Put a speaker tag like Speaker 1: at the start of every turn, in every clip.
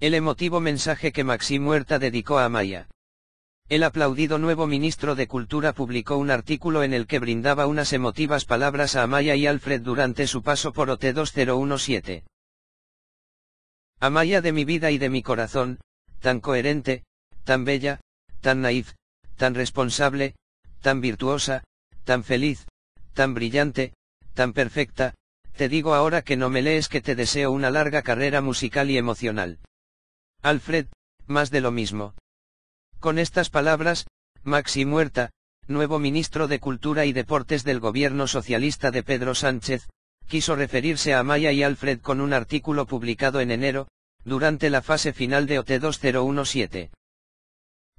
Speaker 1: El emotivo mensaje que Maxi Muerta dedicó a Amaya. El aplaudido nuevo ministro de Cultura publicó un artículo en el que brindaba unas emotivas palabras a Amaya y Alfred durante su paso por OT2017. Amaya de mi vida y de mi corazón, tan coherente, tan bella, tan naif, tan responsable, tan virtuosa, tan feliz, tan brillante, tan perfecta, te digo ahora que no me lees que te deseo una larga carrera musical y emocional. Alfred, más de lo mismo. Con estas palabras, Maxi Muerta, nuevo ministro de Cultura y Deportes del gobierno socialista de Pedro Sánchez, quiso referirse a Maya y Alfred con un artículo publicado en enero, durante la fase final de OT2017.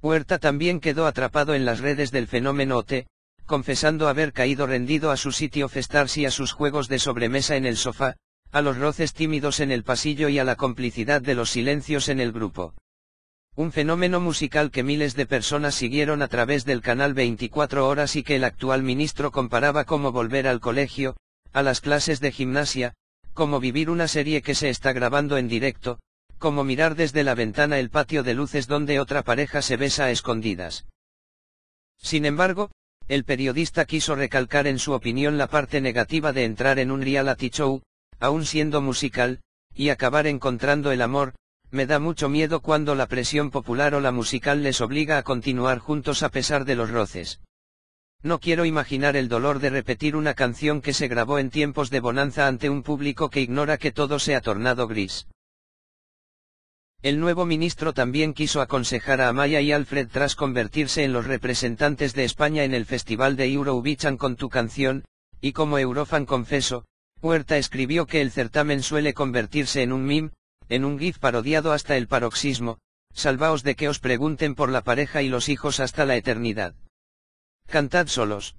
Speaker 1: Huerta también quedó atrapado en las redes del fenómeno OT, confesando haber caído rendido a su sitio festarse y a sus juegos de sobremesa en el sofá, a los roces tímidos en el pasillo y a la complicidad de los silencios en el grupo. Un fenómeno musical que miles de personas siguieron a través del canal 24 horas y que el actual ministro comparaba como volver al colegio, a las clases de gimnasia, como vivir una serie que se está grabando en directo, como mirar desde la ventana el patio de luces donde otra pareja se besa a escondidas. Sin embargo, el periodista quiso recalcar en su opinión la parte negativa de entrar en un reality show, aún siendo musical, y acabar encontrando el amor, me da mucho miedo cuando la presión popular o la musical les obliga a continuar juntos a pesar de los roces. No quiero imaginar el dolor de repetir una canción que se grabó en tiempos de bonanza ante un público que ignora que todo se ha tornado gris. El nuevo ministro también quiso aconsejar a Amaya y Alfred tras convertirse en los representantes de España en el Festival de Eurovision con tu canción, y como Eurofan confeso, Puerta escribió que el certamen suele convertirse en un meme, en un gif parodiado hasta el paroxismo, salvaos de que os pregunten por la pareja y los hijos hasta la eternidad. Cantad solos.